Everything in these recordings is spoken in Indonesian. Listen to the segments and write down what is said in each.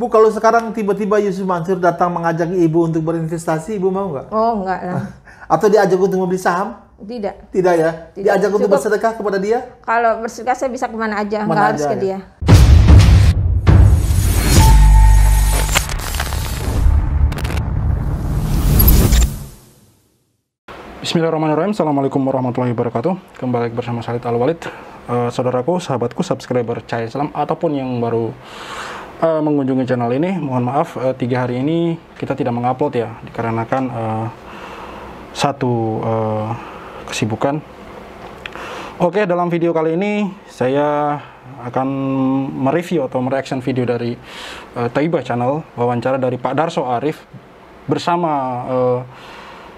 Bu, kalau sekarang tiba-tiba Yusuf Mansur datang mengajak ibu untuk berinvestasi, ibu mau nggak? Oh, nggak lah. Atau diajak untuk membeli saham? Tidak. Tidak ya? Tidak. Diajak Cukup. untuk bersedekah kepada dia? Kalau bersedekah saya bisa kemana aja, nggak harus ke ya? dia. Bismillahirrahmanirrahim. Assalamualaikum warahmatullahi wabarakatuh. Kembali bersama Salid Al-Walid. Uh, eh, saudaraku, sahabatku, subscriber Cahaya Islam, ataupun yang baru uh, mengunjungi channel ini, mohon maaf uh, tiga hari ini kita tidak mengupload ya, dikarenakan uh, satu uh, kesibukan. Oke, dalam video kali ini saya akan mereview atau mereaction video dari uh, Taiba Channel, wawancara dari Pak Darso Arif bersama uh,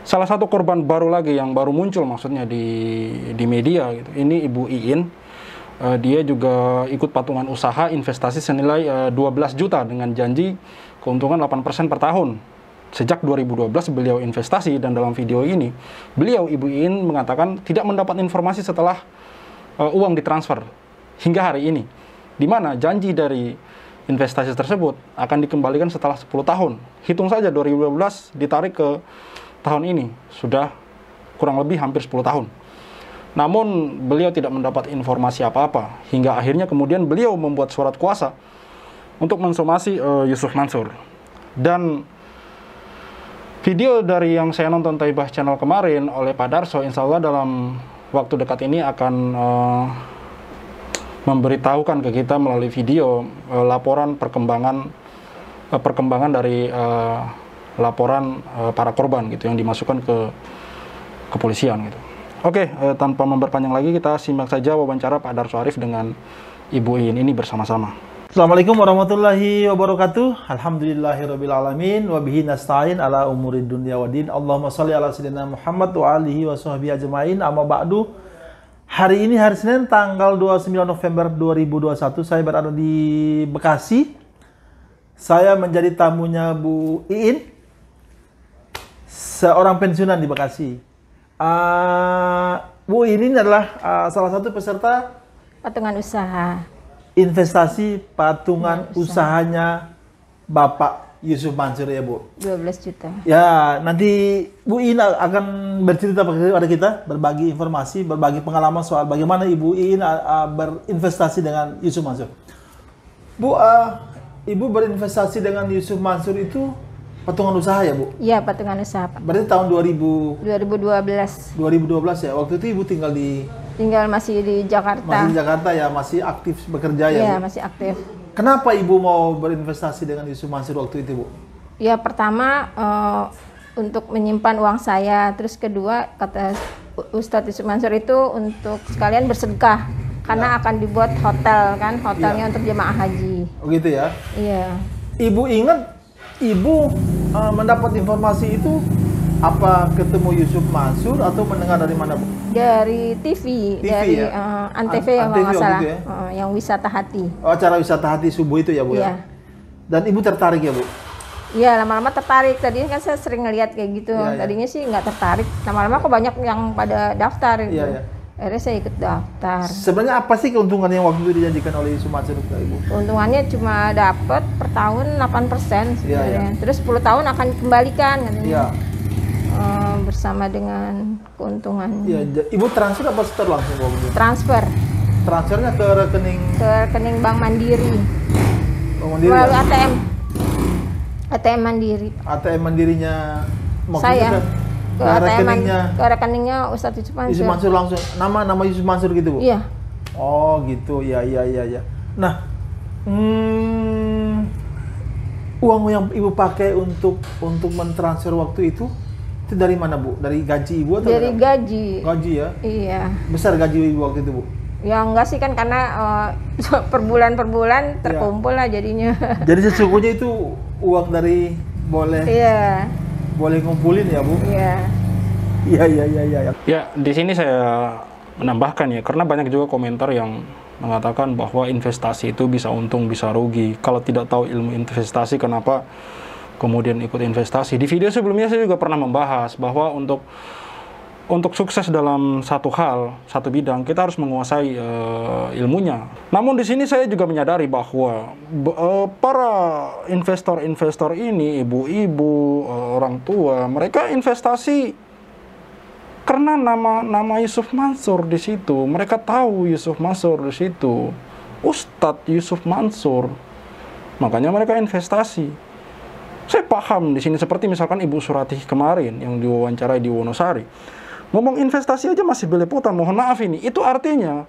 salah satu korban baru lagi yang baru muncul maksudnya di di media gitu. Ini Ibu Iin uh, dia juga ikut patungan usaha investasi senilai uh, eh, 12 juta dengan janji keuntungan 8% per tahun. Sejak 2012 beliau investasi dan dalam video ini beliau Ibu Iin mengatakan tidak mendapat informasi setelah uh, uang ditransfer hingga hari ini. Di mana janji dari investasi tersebut akan dikembalikan setelah 10 tahun. Hitung saja 2012 ditarik ke tahun ini sudah kurang lebih hampir 10 tahun. Namun beliau tidak mendapat informasi apa-apa hingga akhirnya kemudian beliau membuat surat kuasa untuk mensomasi uh, Yusuf Mansur. Dan video dari yang saya nonton Taibah Channel kemarin oleh Pak Darso, insya Allah dalam waktu dekat ini akan uh, memberitahukan ke kita melalui video uh, laporan perkembangan uh, perkembangan dari uh, laporan uh, para korban gitu yang dimasukkan ke kepolisian gitu. Oke, eh, tanpa memperpanjang lagi kita simak saja wawancara Pak Darso Arif dengan Ibu Iin ini bersama-sama. Assalamualaikum warahmatullahi wabarakatuh. Alhamdulillahirabbil alamin wa bihi nasta'in ala umuri dunya waddin. Allahumma shalli ala sayyidina Muhammad wa alihi wa sahbihi ajmain. Amma ba'du. Hari ini hari Senin tanggal 29 November 2021 saya berada di Bekasi. Saya menjadi tamunya Bu Iin. Seorang pensiunan di Bekasi uh, Bu ini adalah uh, salah satu peserta patungan usaha. Investasi patungan usaha. usahanya Bapak Yusuf Mansur ya Bu. 12 juta. Ya, nanti Bu Iin akan bercerita kepada kita, berbagi informasi, berbagi pengalaman soal bagaimana Ibu Iin uh, berinvestasi dengan Yusuf Mansur. Bu, uh, Ibu berinvestasi dengan Yusuf Mansur itu Patungan usaha ya, Bu? Iya, patungan usaha, Pak. Berarti tahun 2000 2012. 2012 ya. Waktu itu Ibu tinggal di tinggal masih di Jakarta. Masih di Jakarta ya, masih aktif bekerja ya. Iya, masih aktif. Kenapa Ibu mau berinvestasi dengan Yusuf Mansur waktu itu, Bu? Ya, pertama uh, untuk menyimpan uang saya, terus kedua kata Ustadz Yusuf Mansur itu untuk sekalian bersedekah karena ya. akan dibuat hotel kan, iya. hotelnya ya. untuk jemaah haji. Oh gitu ya. Iya. Ibu ingat ibu uh, mendapat informasi itu apa ketemu Yusuf Mansur atau mendengar dari mana bu? Dari TV, TV dari ya? uh, antv An yang nggak salah, gitu ya? uh, yang wisata hati. Oh, acara wisata hati subuh itu ya bu yeah. ya? Iya. Dan ibu tertarik ya bu? Iya lama-lama tertarik. Tadi kan saya sering ngeliat kayak gitu. Ya, Tadinya sih nggak tertarik. Lama-lama kok banyak yang pada daftar gitu. Iya, akhirnya saya ikut daftar sebenarnya apa sih keuntungan yang waktu itu dijanjikan oleh Sumatera Ibu? keuntungannya cuma dapat per tahun 8 persen ya, ya. terus 10 tahun akan dikembalikan katanya Iya. Eh, bersama dengan keuntungan Iya, Ibu transfer apa setor langsung waktu transfer transfernya ke rekening? ke rekening Bank Mandiri Bank Mandiri melalui ya? ATM ATM Mandiri ATM Mandirinya maksudnya saya kan? ke nah, rekeningnya ke rekeningnya Ustadz Yusuf Mansur Yusuf Mansur langsung nama nama Yusuf Mansur gitu bu iya oh gitu ya ya ya ya nah hmm, uang yang ibu pakai untuk untuk mentransfer waktu itu itu dari mana bu dari gaji ibu atau dari gaji gaji ya iya besar gaji ibu waktu itu bu ya enggak sih kan karena uh, per bulan per bulan iya. terkumpul ya. lah jadinya jadi sesungguhnya itu uang dari boleh iya boleh ngumpulin ya Bu? Iya. iya. Iya iya iya iya. Ya, di sini saya menambahkan ya karena banyak juga komentar yang mengatakan bahwa investasi itu bisa untung bisa rugi. Kalau tidak tahu ilmu investasi kenapa kemudian ikut investasi? Di video sebelumnya saya juga pernah membahas bahwa untuk untuk sukses dalam satu hal, satu bidang, kita harus menguasai uh, ilmunya. Namun di sini saya juga menyadari bahwa uh, para investor-investor ini, ibu-ibu, uh, orang tua, mereka investasi karena nama nama Yusuf Mansur di situ. Mereka tahu Yusuf Mansur di situ. Ustadz Yusuf Mansur. Makanya mereka investasi saya paham di sini seperti misalkan Ibu Suratih kemarin yang diwawancarai di Wonosari. Ngomong investasi aja masih belepotan, mohon maaf ini. Itu artinya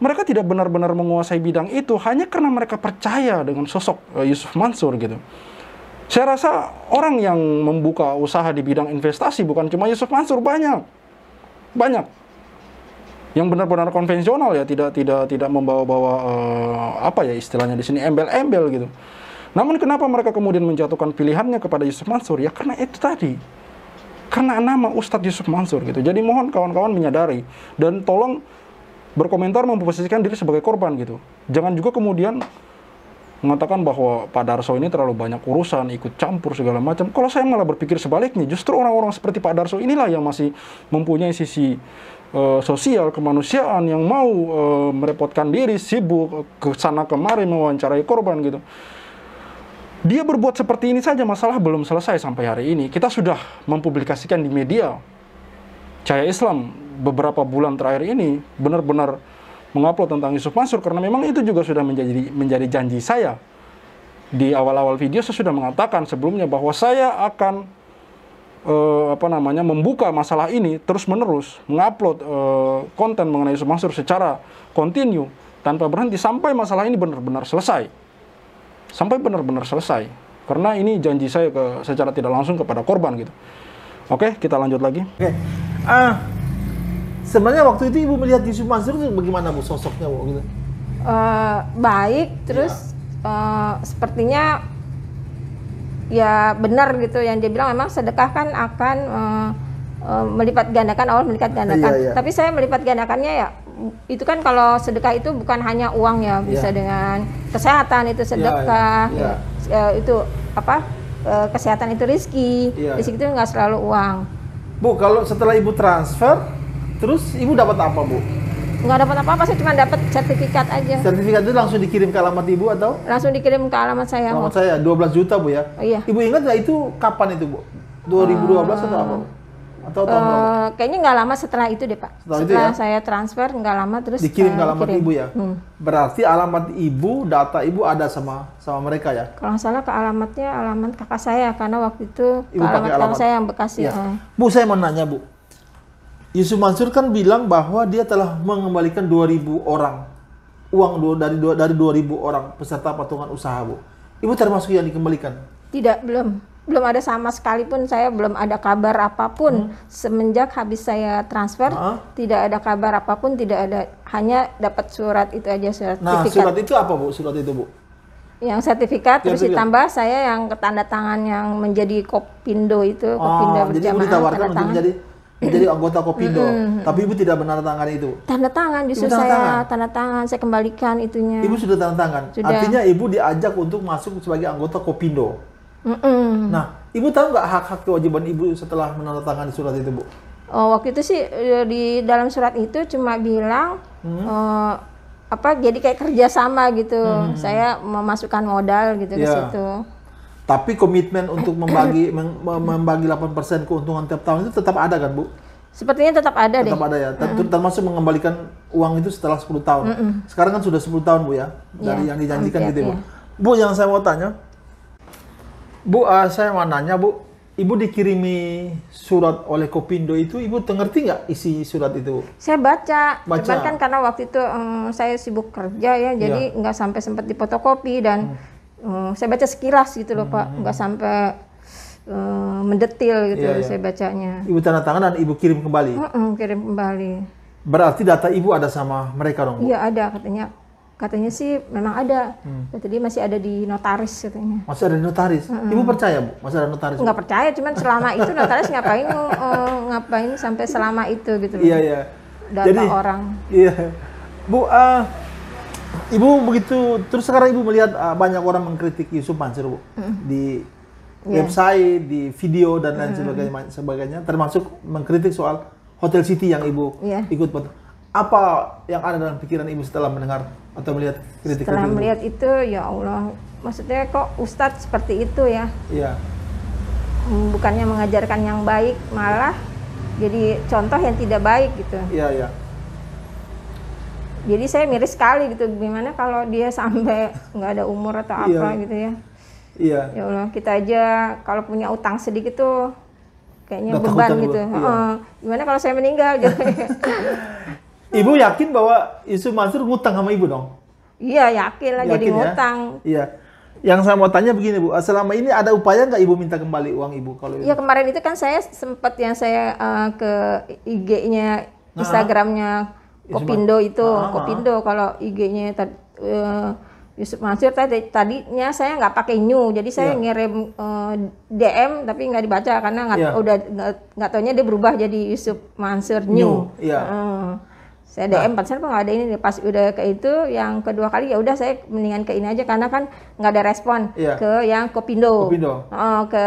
mereka tidak benar-benar menguasai bidang itu hanya karena mereka percaya dengan sosok eh, Yusuf Mansur gitu. Saya rasa orang yang membuka usaha di bidang investasi bukan cuma Yusuf Mansur banyak. Banyak. Yang benar-benar konvensional ya, tidak tidak tidak membawa-bawa uh, apa ya istilahnya di sini embel-embel gitu. Namun kenapa mereka kemudian menjatuhkan pilihannya kepada Yusuf Mansur? Ya karena itu tadi karena nama Ustadz Yusuf Mansur gitu. Jadi mohon kawan-kawan menyadari dan tolong berkomentar memposisikan diri sebagai korban gitu. Jangan juga kemudian mengatakan bahwa Pak Darso ini terlalu banyak urusan, ikut campur segala macam. Kalau saya malah berpikir sebaliknya, justru orang-orang seperti Pak Darso inilah yang masih mempunyai sisi uh, sosial kemanusiaan yang mau uh, merepotkan diri, sibuk ke sana kemari mewawancarai korban gitu. Dia berbuat seperti ini saja masalah belum selesai sampai hari ini. Kita sudah mempublikasikan di media Cahaya Islam beberapa bulan terakhir ini benar-benar mengupload tentang Yusuf Mansur karena memang itu juga sudah menjadi menjadi janji saya. Di awal-awal video saya sudah mengatakan sebelumnya bahwa saya akan eh, apa namanya membuka masalah ini terus-menerus, mengupload eh, konten mengenai Yusuf Mansur secara kontinu tanpa berhenti sampai masalah ini benar-benar selesai sampai benar-benar selesai. Karena ini janji saya ke, secara tidak langsung kepada korban gitu. Oke, kita lanjut lagi. Oke. Uh, sebenarnya waktu itu ibu melihat Yusuf Mansur itu bagaimana bu sosoknya bu? Gitu? Uh, baik, terus ya. uh, sepertinya ya benar gitu yang dia bilang memang sedekah kan akan uh, uh, melipat gandakan Allah melipat gandakan. Iya, iya. Tapi saya melipat gandakannya ya itu kan kalau sedekah itu bukan hanya uang ya, bisa ya. dengan kesehatan itu sedekah. ya, ya. Ya, itu apa? Eh, kesehatan itu rizki. ya. Rizki itu ya. nggak selalu uang. Bu, kalau setelah ibu transfer, terus ibu dapat apa, Bu? Nggak dapat apa-apa, saya cuma dapat sertifikat aja. Sertifikat itu langsung dikirim ke alamat ibu atau? Langsung dikirim ke alamat saya. Alamat bu. saya 12 juta, Bu ya. Oh, iya. Ibu ingat nggak itu kapan itu, Bu? 2012 uh, atau apa? Atau tahun uh, Kayaknya nggak lama setelah itu deh Pak. Setelah, setelah ya? saya transfer nggak lama terus dikirim uh, eh, alamat kirim. ibu ya. Hmm. Berarti alamat ibu, data ibu ada sama sama mereka ya? Kalau nggak salah ke alamatnya alamat kakak saya karena waktu itu ibu alamat, alamat kakak saya yang Bekasi. Ya. Uh. Bu saya mau nanya Bu. Yusuf Mansur kan bilang bahwa dia telah mengembalikan 2000 orang uang dari dari 2000 orang peserta patungan usaha Bu. Ibu termasuk yang dikembalikan? Tidak, belum belum ada sama sekalipun saya belum ada kabar apapun hmm. semenjak habis saya transfer uh tidak ada kabar apapun tidak ada hanya dapat surat itu aja surat nah surat itu apa bu surat itu bu yang sertifikat ya, terus ditambah saya yang tanda tangan yang menjadi kopindo itu oh, kopindo berjamaah jadi ditawarkan untuk menjadi menjadi anggota kopindo hmm tapi ibu tidak menandatangani itu tanda tangan justru tanda saya tangan. tanda tangan saya kembalikan itunya ibu sudah tanda tangan sudah. artinya ibu diajak untuk masuk sebagai anggota kopindo Mm -mm. Nah, ibu tahu nggak hak-hak kewajiban ibu setelah menandatangani surat itu, bu? Oh, waktu itu sih eh, di dalam surat itu cuma bilang hmm. uh, apa? Jadi kayak kerjasama gitu. Hmm. Saya memasukkan modal gitu yeah. ke situ. Tapi komitmen untuk membagi membagi 8% keuntungan tiap tahun itu tetap ada kan, Bu? Sepertinya tetap ada tetap deh. Tetap ada ya. Mm. Termasuk mengembalikan uang itu setelah 10 tahun. Mm -mm. Sekarang kan sudah 10 tahun, Bu ya, dari yeah, yang dijanjikan gitu, ya, Bu. Bu, yang saya mau tanya, Bu, uh, saya mau nanya Bu, Ibu dikirimi surat oleh Kopindo itu, Ibu ngerti nggak isi surat itu? Saya baca, baca. cuman kan karena waktu itu um, saya sibuk kerja ya, jadi ya. nggak sampai sempat dipotokopi dan hmm. um, saya baca sekilas gitu loh hmm. Pak, nggak sampai um, mendetil gitu ya, ya. saya bacanya. Ibu tanda tangan dan Ibu kirim kembali? kirim kembali. Berarti data Ibu ada sama mereka dong? Iya ada katanya katanya sih memang ada hmm. Jadi masih ada di notaris katanya masih ada di notaris hmm. ibu percaya bu masih ada notaris nggak percaya cuman selama itu notaris ngapain uh, ngapain sampai selama itu gitu iya iya data Jadi, orang iya bu uh, ibu begitu terus sekarang ibu melihat uh, banyak orang mengkritik Yusuf Mansur bu hmm. di yeah. website di video dan lain hmm. sebagainya sebagainya termasuk mengkritik soal Hotel City yang ibu yeah. ikut apa yang ada dalam pikiran ibu setelah mendengar atau melihat kritik setelah kritik melihat itu ya Allah maksudnya kok Ustadz seperti itu ya iya hmm, bukannya mengajarkan yang baik malah jadi contoh yang tidak baik gitu iya iya jadi saya miris sekali gitu gimana kalau dia sampai nggak ada umur atau iya. apa iya. gitu ya iya ya Allah kita aja kalau punya utang sedikit tuh kayaknya Datang beban gitu iya. uh, gimana kalau saya meninggal gitu Ibu iya. yakin bahwa Yusuf Mansur ngutang sama ibu dong? Iya yakin lah yakin jadi ya? Iya. Yang saya mau tanya begini Bu, selama ini ada upaya nggak Ibu minta kembali uang Ibu kalau Iya kemarin itu kan saya sempat yang saya uh, ke IG-nya, nah, Instagramnya Kopindo itu, ah. Kopindo kalau IG-nya uh, eh, Yusuf Mansur tadi tadinya saya nggak pakai new, jadi saya yeah. ngirim uh, eh, DM tapi nggak dibaca karena nggak yeah. udah nggak taunya dia berubah jadi Yusuf Mansur new. new yeah. Iya. uh saya DM nah. pasien kok nggak ada ini nih pas udah ke itu yang kedua kali ya udah saya mendingan ke ini aja karena kan nggak ada respon yeah. ke yang Kopindo, Kopindo. Oh, ke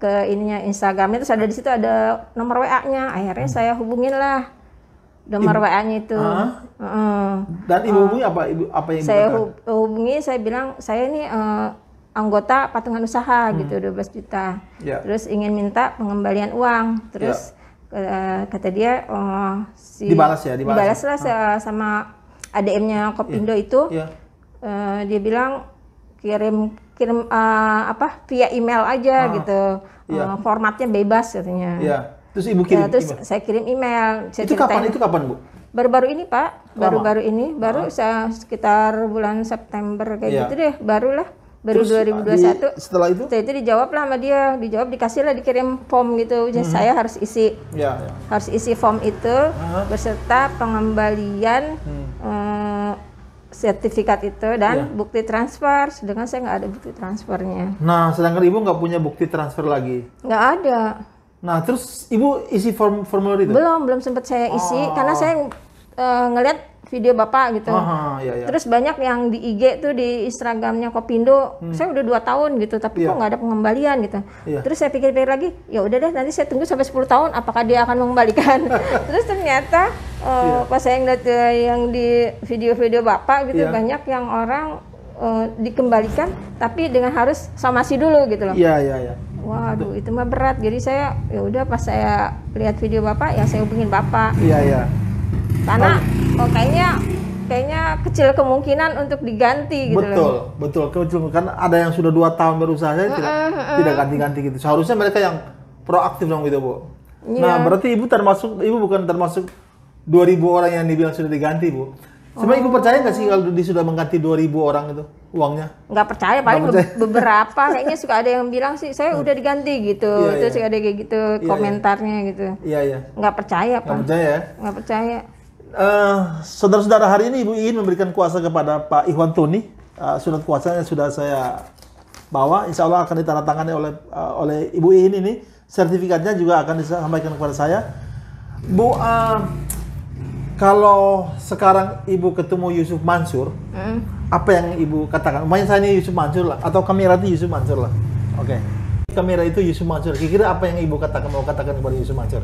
ke ininya Instagramnya terus ada di situ ada nomor WA-nya akhirnya hmm. saya hubungin lah nomor WA-nya itu uh, dan ibu oh. hubungi uh, apa ibu apa yang saya hub, hubungi saya bilang saya ini uh, anggota patungan usaha gitu, hmm. gitu 12 juta yeah. terus ingin minta pengembalian uang terus yeah Eh, kata dia oh si dibalas ya dibalas, dibalas ya? lah ah. sama ADM-nya Kopindo yeah. itu yeah. Iya. Uh, dia bilang kirim kirim uh, apa via email aja ah. gitu yeah. Iya. uh, formatnya bebas katanya. Yeah. Terus ibu kirim. Ya, terus email. saya kirim email. Saya itu kapan? Itu kapan bu? Baru-baru ini pak. Baru-baru ini. Baru ah. sekitar bulan September kayak yeah. gitu deh. Barulah baru Terus, 2021 ah, di, setelah itu setelah itu dijawab lah sama dia dijawab dikasih lah dikirim form gitu jadi -hmm. saya harus isi ya, ya. harus isi form itu uh -huh. beserta pengembalian hmm. um, sertifikat itu dan ya. bukti transfer sedangkan saya nggak ada bukti transfernya nah sedangkan ibu nggak punya bukti transfer lagi nggak ada Nah, terus ibu isi form formulir itu? Belum, belum sempat saya isi oh. karena saya uh, ngelihat video bapak gitu. Aha, ah, iya, iya. Terus banyak yang di IG tuh di Instagramnya Kopindo, hmm. saya udah dua tahun gitu, tapi yeah. kok nggak ada pengembalian gitu. Yeah. Terus saya pikir-pikir lagi, ya udah deh nanti saya tunggu sampai 10 tahun, apakah dia akan mengembalikan? Terus ternyata uh, eh, yeah. pas saya ngeliat eh, yang di video-video bapak gitu yeah. banyak yang orang uh, dikembalikan, tapi dengan harus sama somasi dulu gitu loh. Iya iya, iya. Waduh, itu mah berat. Jadi saya ya udah pas saya lihat video Bapak ya saya hubungin Bapak. Iya, iya. Karena oh kayaknya kayaknya kecil kemungkinan untuk diganti gitu betul loh. betul kecil kan ada yang sudah dua tahun berusaha uh, tidak uh, uh. tidak ganti-ganti gitu seharusnya mereka yang proaktif dong gitu bu yeah. nah berarti ibu termasuk ibu bukan termasuk 2000 orang yang dibilang sudah diganti bu sebenarnya oh. ibu percaya nggak sih kalau dia sudah mengganti 2000 orang itu uangnya nggak percaya paling nggak percaya. beberapa kayaknya suka ada yang bilang sih saya hmm. udah diganti gitu yeah, itu yeah. suka ada kayak gitu yeah, iya. komentarnya yeah. gitu iya yeah, iya yeah. nggak percaya pak nggak percaya ya? nggak percaya saudara eh, saudara-saudara hari ini Ibu Iin memberikan kuasa kepada Pak Iwan Tuni. Uh, eh, surat kuasanya sudah saya bawa. Insya Allah akan ditandatangani oleh uh, oleh Ibu Iin ini. Sertifikatnya juga akan disampaikan kepada saya. Bu, uh, kalau sekarang Ibu ketemu Yusuf Mansur, mm. apa yang Ibu katakan? Umumnya saya ini Yusuf Mansur lah, atau kamera itu Yusuf Mansur lah. Oke. Okay. Kamera itu Yusuf Mansur. Kira-kira apa yang Ibu katakan mau katakan kepada Yusuf Mansur?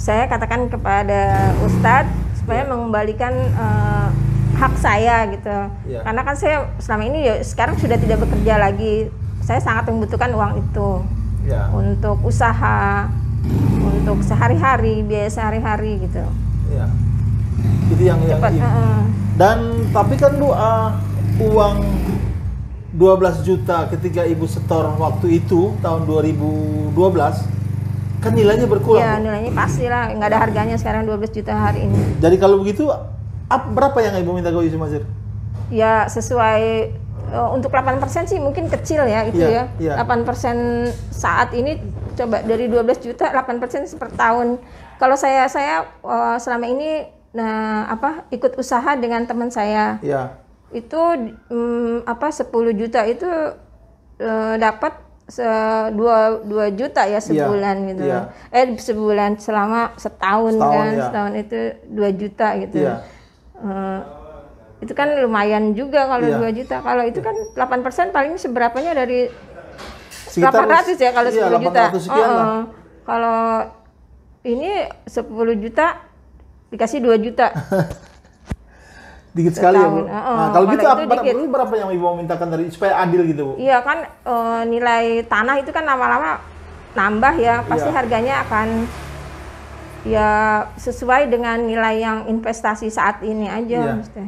Saya katakan kepada Ustadz supaya yeah. mengembalikan uh, hak saya gitu. Yeah. Karena kan saya selama ini ya sekarang sudah tidak bekerja lagi. Saya sangat membutuhkan uang itu yeah. untuk usaha, untuk sehari-hari biaya sehari-hari gitu. Yeah. Itu yang Cepat, yang uh, dan tapi kan bu uh, uang 12 juta ketika ibu setor waktu itu tahun 2012 kan nilainya berkurang Iya nilainya pastilah nggak ada harganya sekarang 12 juta hari ini jadi kalau begitu ap, berapa yang ibu minta Yusuf Mazir? ya sesuai uh, untuk 8% sih mungkin kecil ya itu iya, ya. ya. ya. 8% saat ini coba dari 12 juta 8% per tahun. Kalau saya saya eh, selama ini nah apa ikut usaha dengan teman saya. Iya. Itu um, apa 10 juta itu uh, dapat se dua dua juta ya iya, sebulan yeah. gitu yeah. eh sebulan selama setahun, setahun kan yeah. setahun itu dua juta gitu yeah. Iya. uh, itu kan lumayan juga kalau iya. dua juta kalau itu kan delapan persen paling seberapanya dari delapan ratus ya kalau iya, juta oh, uh, kalau ini sepuluh juta dikasih dua juta Dikit sekali ya, Bu. nah, kalau gitu apa, dikit. berapa yang Ibu mintakan dari supaya adil gitu, Bu? Iya, kan e, nilai tanah itu kan lama-lama nambah ya, pasti iya. harganya akan ya sesuai dengan nilai yang investasi saat ini aja iya.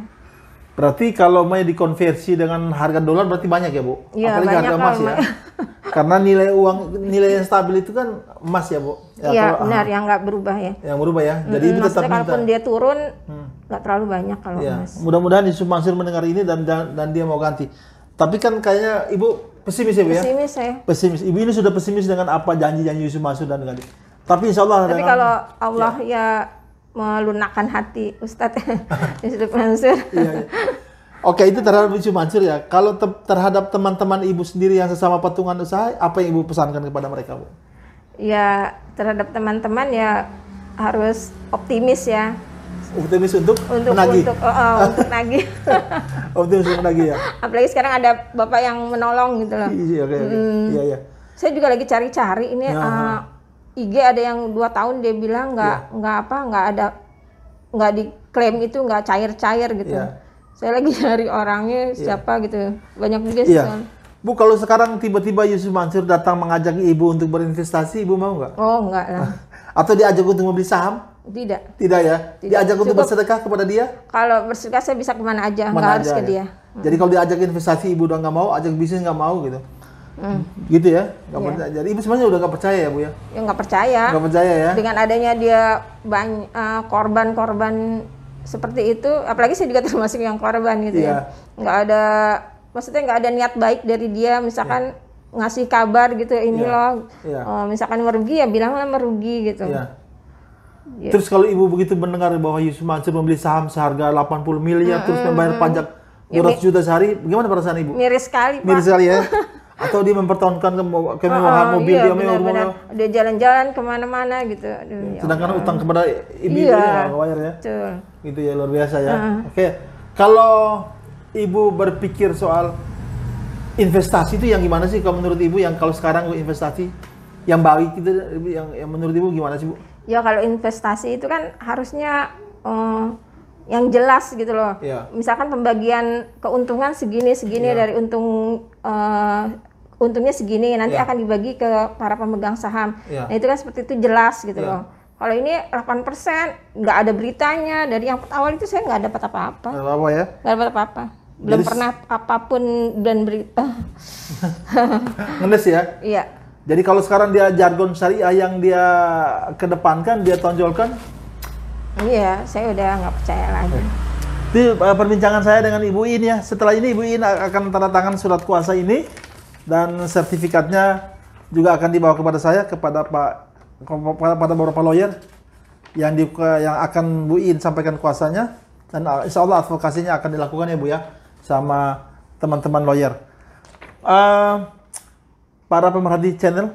Berarti kalau mau dikonversi dengan harga dolar berarti banyak ya, Bu? Iya, banyak harga emas ya. karena nilai uang nilai yang stabil itu kan emas ya, Bu. Ya, iya benar ah, yang nggak berubah ya. Yang berubah ya. Jadi hmm, tetap minta. kalaupun dia turun hmm. nggak hmm. terlalu banyak kalau ya. Mas. Mudah-mudahan Yusuf Mansur mendengar ini dan, dan dan dia mau ganti. Tapi kan kayaknya ibu pesimis ya, Bu ya. Pesimis ya. Pesimis. Ibu ini sudah pesimis dengan apa janji-janji Yusuf Mansur dan ganti. Tapi insya Allah. Tapi dengan, kalau ya. Allah ya, ya melunakkan hati Ustadz Yusuf Mansur. iya, Ya. Oke itu terhadap Ibu Mansur ya. Kalau terhadap teman-teman Ibu sendiri yang sesama patungan usaha, apa yang Ibu pesankan kepada mereka Bu? ya terhadap teman-teman ya harus optimis ya optimis untuk, untuk menagih untuk, oh, oh, untuk nagih optimis untuk nagi ya apalagi sekarang ada bapak yang menolong gitu loh iya okay, Hmm. Iya, iya saya juga lagi cari-cari ini ya. uh, eh, IG ada yang dua tahun dia bilang nggak ya. nggak apa nggak ada nggak diklaim itu nggak cair-cair gitu ya. saya lagi cari orangnya ya. siapa gitu banyak juga sih iya. Bu, kalau sekarang tiba-tiba Yusuf Mansur datang mengajak ibu untuk berinvestasi, ibu mau nggak? Oh, nggak lah. Atau diajak untuk membeli saham? Tidak. Tidak ya? Tidak. Diajak Cukup. untuk bersedekah kepada dia? Kalau bersedekah saya bisa kemana aja, nggak harus ke ya? dia. Jadi hmm. kalau diajak investasi ibu udah nggak mau, ajak bisnis nggak mau gitu? Hmm. Gitu ya? Gak yeah. percaya. Jadi ibu sebenarnya udah nggak percaya ya bu ya? Ya nggak percaya. Nggak percaya ya? Dengan adanya dia banyak eh, korban-korban seperti itu, apalagi saya juga termasuk yang korban gitu yeah. ya. Iya. Nggak ada maksudnya nggak ada niat baik dari dia misalkan yeah ngasih kabar gitu ini yeah. loh yeah. Iya. Uh, misalkan merugi ya bilanglah merugi gitu yeah. Yeah. terus kalau ibu begitu mendengar bahwa Yusuf Mansur membeli saham seharga 80 miliar -hmm. terus membayar pajak 200 ya, juta sehari gimana perasaan ibu miris sekali pak miris sekali ya atau dia mempertontonkan kemewahan ke oh, mobil iya, dia benar, benar. dia jalan-jalan kemana-mana gitu Aduh, iya. ya, sedangkan Allah. utang kepada ibu iya. itu ya, bayar ya Itu ya luar biasa ya uh oke okay. kalau ibu berpikir soal investasi itu yang gimana sih kalau menurut ibu yang kalau sekarang investasi yang baik itu yang, yang menurut ibu gimana sih bu? Ya kalau investasi itu kan harusnya um, yang jelas gitu loh. Ya. Misalkan pembagian keuntungan segini segini ya. dari untung uh, untungnya segini nanti ya. akan dibagi ke para pemegang saham. Ya. Nah itu kan seperti itu jelas gitu ya. loh. Kalau ini 8% nggak ada beritanya dari yang awal itu saya nggak dapat apa-apa. Nggak apa-apa ya? Nggak dapat apa-apa belum Jadi, pernah apapun dan berita. Ngenes ya? Iya. Jadi kalau sekarang dia jargon syariah yang dia kedepankan, dia tonjolkan? Iya, saya udah nggak percaya lagi. Itu uh, eh, perbincangan saya dengan Ibu In ya. Setelah ini Ibu In akan tanda tangan surat kuasa ini dan sertifikatnya juga akan dibawa kepada saya kepada Pak kepada beberapa lawyer yang di yang akan Bu In sampaikan kuasanya dan eh, insya Allah advokasinya akan dilakukan ya Bu ya sama teman-teman lawyer. Uh, para pemerhati channel,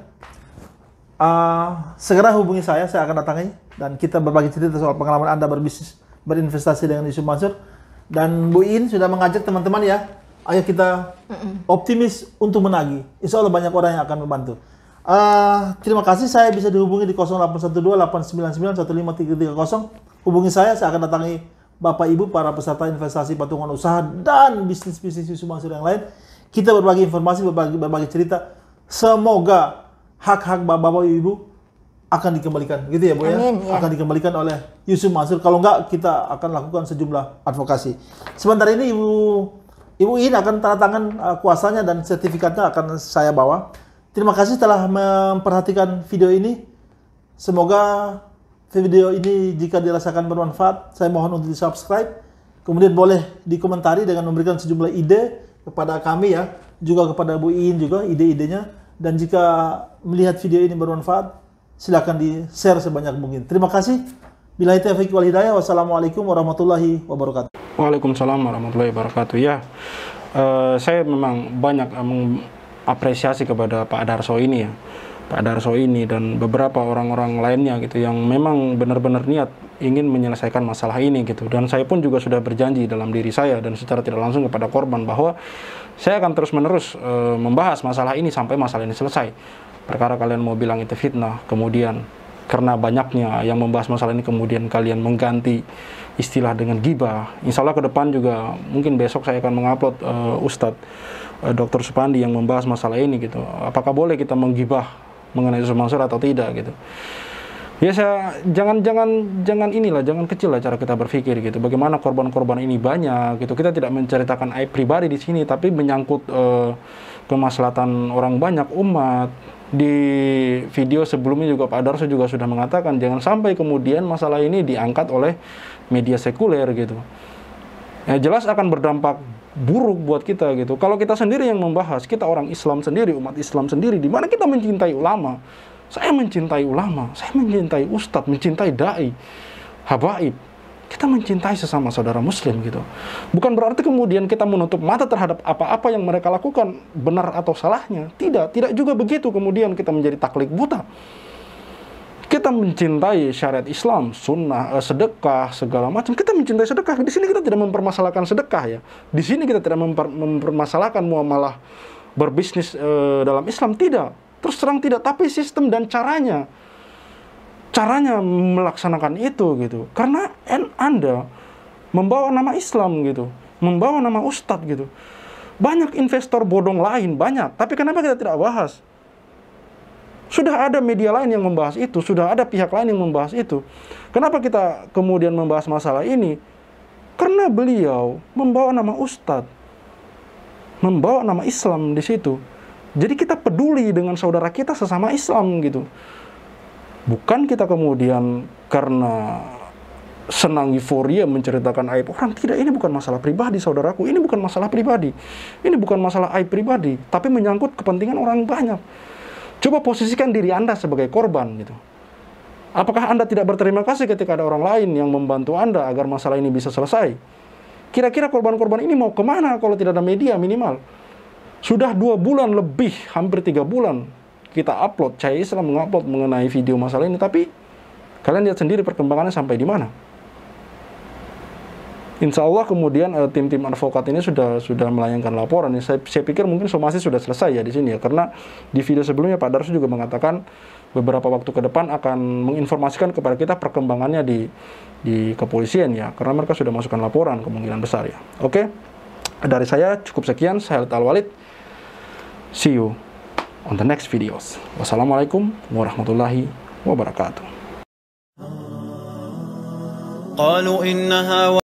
uh, segera hubungi saya, saya akan datangi dan kita berbagi cerita soal pengalaman Anda berbisnis, berinvestasi dengan isu Mansur. Dan Bu In sudah mengajak teman-teman ya, ayo kita optimis untuk menagih. Insya Allah banyak orang yang akan membantu. Uh, terima kasih, saya bisa dihubungi di 0812 899 15330. Hubungi saya, saya akan datangi Bapak Ibu para peserta investasi patungan usaha dan bisnis-bisnis Mansur yang lain. Kita berbagi informasi, berbagi, berbagi cerita. Semoga hak-hak Bapak Ibu akan dikembalikan gitu ya Bu ya? ya. Akan dikembalikan oleh Yusuf Mansur. Kalau enggak kita akan lakukan sejumlah advokasi. Sementara ini Ibu Ibu In akan tanda tangan uh, kuasanya dan sertifikatnya akan saya bawa. Terima kasih telah memperhatikan video ini. Semoga video ini jika dirasakan bermanfaat, saya mohon untuk di-subscribe. Kemudian boleh dikomentari dengan memberikan sejumlah ide kepada kami ya, juga kepada Bu Iin juga ide-idenya. Dan jika melihat video ini bermanfaat, silakan di-share sebanyak mungkin. Terima kasih. Bila efek wal hidayah. Wassalamualaikum warahmatullahi wabarakatuh. Waalaikumsalam warahmatullahi wabarakatuh. Ya, uh, saya memang banyak mengapresiasi kepada Pak Darso ini ya Pak Darso ini dan beberapa orang-orang lainnya gitu yang memang benar-benar niat ingin menyelesaikan masalah ini gitu dan saya pun juga sudah berjanji dalam diri saya dan secara tidak langsung kepada korban bahwa saya akan terus-menerus e, membahas masalah ini sampai masalah ini selesai perkara kalian mau bilang itu fitnah kemudian karena banyaknya yang membahas masalah ini kemudian kalian mengganti istilah dengan gibah insya Allah ke depan juga mungkin besok saya akan mengupload e, Ustadz eh, Dokter Dr. Supandi yang membahas masalah ini gitu apakah boleh kita menggibah mengenai Yusuf Mansur atau tidak gitu. Ya saya jangan jangan jangan inilah jangan kecil lah cara kita berpikir gitu. Bagaimana korban-korban ini banyak gitu. Kita tidak menceritakan aib pribadi di sini tapi menyangkut uh, kemaslahatan orang banyak umat. Di video sebelumnya juga Pak Darso juga sudah mengatakan jangan sampai kemudian masalah ini diangkat oleh media sekuler gitu. Ya, jelas akan berdampak buruk buat kita gitu. Kalau kita sendiri yang membahas, kita orang Islam sendiri, umat Islam sendiri, di mana kita mencintai ulama. Saya mencintai ulama, saya mencintai ustadz, mencintai dai, habaib. Kita mencintai sesama saudara muslim gitu. Bukan berarti kemudian kita menutup mata terhadap apa-apa yang mereka lakukan, benar atau salahnya. Tidak, tidak juga begitu kemudian kita menjadi taklik buta kita mencintai syariat Islam, sunnah, eh, sedekah, segala macam. Kita mencintai sedekah. Di sini kita tidak mempermasalahkan sedekah ya. Di sini kita tidak memper, mempermasalahkan muamalah berbisnis e, dalam Islam tidak. Terus terang tidak, tapi sistem dan caranya. Caranya melaksanakan itu gitu. Karena Anda membawa nama Islam gitu, membawa nama ustadz gitu. Banyak investor bodong lain, banyak. Tapi kenapa kita tidak bahas? Sudah ada media lain yang membahas itu, sudah ada pihak lain yang membahas itu. Kenapa kita kemudian membahas masalah ini? Karena beliau membawa nama ustadz, membawa nama Islam di situ. Jadi kita peduli dengan saudara kita sesama Islam gitu. Bukan kita kemudian karena senang euforia menceritakan aib orang. Tidak, ini bukan masalah pribadi, saudaraku. Ini bukan masalah pribadi. Ini bukan masalah aib pribadi, tapi menyangkut kepentingan orang banyak. Coba posisikan diri Anda sebagai korban gitu. Apakah Anda tidak berterima kasih ketika ada orang lain yang membantu Anda agar masalah ini bisa selesai? Kira-kira korban-korban ini mau kemana kalau tidak ada media minimal? Sudah dua bulan lebih, hampir tiga bulan kita upload, Cahaya Islam mengupload mengenai video masalah ini, tapi kalian lihat sendiri perkembangannya sampai di mana. Insya Allah kemudian eh, tim-tim uh, advokat ini sudah sudah melayangkan laporan. Saya, saya pikir mungkin somasi sudah selesai ya di sini ya, karena di video sebelumnya Pak Darus juga mengatakan beberapa waktu ke depan akan menginformasikan kepada kita perkembangannya di di kepolisian ya, karena mereka sudah masukkan laporan kemungkinan besar ya. Oke, dari saya cukup sekian. Saya Al Walid. See you on the next videos. Wassalamualaikum warahmatullahi wabarakatuh.